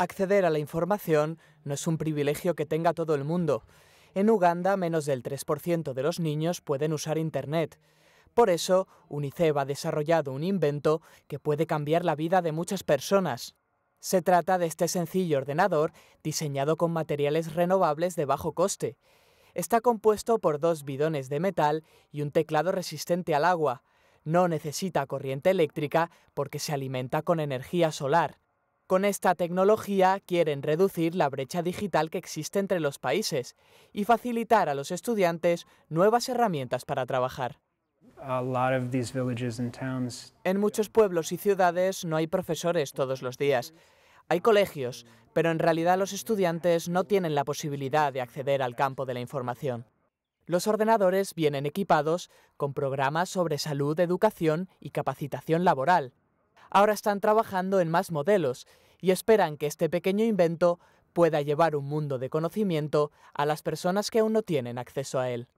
acceder a la información no es un privilegio que tenga todo el mundo. En Uganda, menos del 3% de los niños pueden usar Internet. Por eso, UNICEF ha desarrollado un invento que puede cambiar la vida de muchas personas. Se trata de este sencillo ordenador diseñado con materiales renovables de bajo coste. Está compuesto por dos bidones de metal y un teclado resistente al agua. No necesita corriente eléctrica porque se alimenta con energía solar. Con esta tecnología quieren reducir la brecha digital que existe entre los países y facilitar a los estudiantes nuevas herramientas para trabajar. En muchos pueblos y ciudades no hay profesores todos los días. Hay colegios, pero en realidad los estudiantes no tienen la posibilidad de acceder al campo de la información. Los ordenadores vienen equipados con programas sobre salud, educación y capacitación laboral, ahora están trabajando en más modelos y esperan que este pequeño invento pueda llevar un mundo de conocimiento a las personas que aún no tienen acceso a él.